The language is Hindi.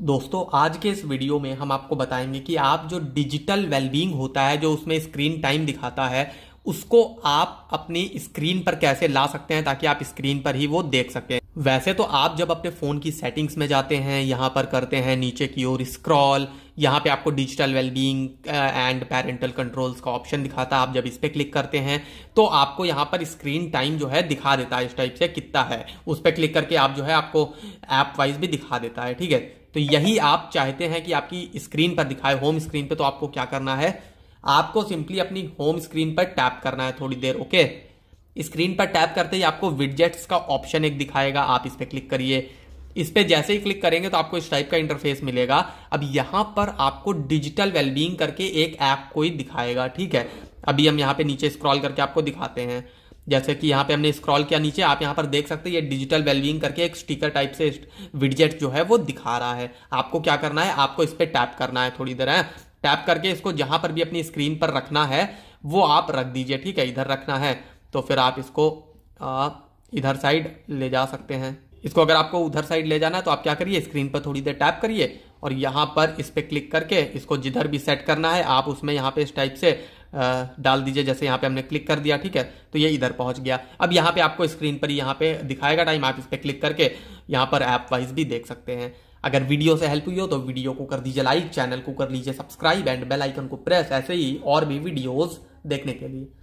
दोस्तों आज के इस वीडियो में हम आपको बताएंगे कि आप जो डिजिटल वेलबींग होता है जो उसमें स्क्रीन टाइम दिखाता है उसको आप अपनी स्क्रीन पर कैसे ला सकते हैं ताकि आप स्क्रीन पर ही वो देख सकें वैसे तो आप जब अपने फ़ोन की सेटिंग्स में जाते हैं यहां पर करते हैं नीचे की ओर स्क्रॉल यहां पे आपको digital wellbeing and parental controls का ऑप्शन दिखाता है आप जब इस पर क्लिक करते हैं तो आपको यहां पर स्क्रीन टाइम जो है दिखा देता है इस टाइप से कितना है उस पर क्लिक करके आप जो है आपको ऐप वाइज भी दिखा देता है ठीक है तो यही आप चाहते हैं कि आपकी स्क्रीन पर दिखाए होम स्क्रीन पर तो आपको क्या करना है आपको सिंपली अपनी होम स्क्रीन पर टैप करना है थोड़ी देर ओके स्क्रीन पर टैप करते ही आपको विडजेट्स का ऑप्शन एक दिखाएगा आप इस पर क्लिक करिए इस पर जैसे ही क्लिक करेंगे तो आपको इस टाइप का इंटरफेस मिलेगा अब यहां पर आपको डिजिटल वेलबींग करके एक ऐप कोई दिखाएगा ठीक है अभी हम यहां पे नीचे स्क्रॉल करके आपको दिखाते हैं जैसे कि यहाँ पे हमने स्क्रॉल किया नीचे आप यहाँ पर देख सकते हैं ये डिजिटल वेलविंग करके एक स्टिकर टाइप से विडजेट जो है वो दिखा रहा है आपको क्या करना है आपको इस पर टैप करना है थोड़ी देर है टैप करके इसको जहां पर भी अपनी स्क्रीन पर रखना है वो आप रख दीजिए ठीक है इधर रखना है तो फिर आप इसको आ, इधर साइड ले जा सकते हैं इसको अगर आपको उधर साइड ले जाना है तो आप क्या करिए स्क्रीन पर थोड़ी देर टैप करिए और यहाँ पर इस पर क्लिक करके इसको जिधर भी सेट करना है आप उसमें यहाँ पे इस टाइप से डाल दीजिए जैसे यहाँ पे हमने क्लिक कर दिया ठीक है तो ये इधर पहुँच गया अब यहाँ पे आपको स्क्रीन पर यहाँ पे दिखाएगा टाइम आप इस पर क्लिक करके यहाँ पर ऐप वाइज भी देख सकते हैं अगर वीडियो से हेल्प हुई हो तो वीडियो को कर दीजिए लाइक चैनल को कर लीजिए सब्सक्राइब एंड बेलाइकन को प्रेस ऐसे ही और भी वीडियोज़ देखने के लिए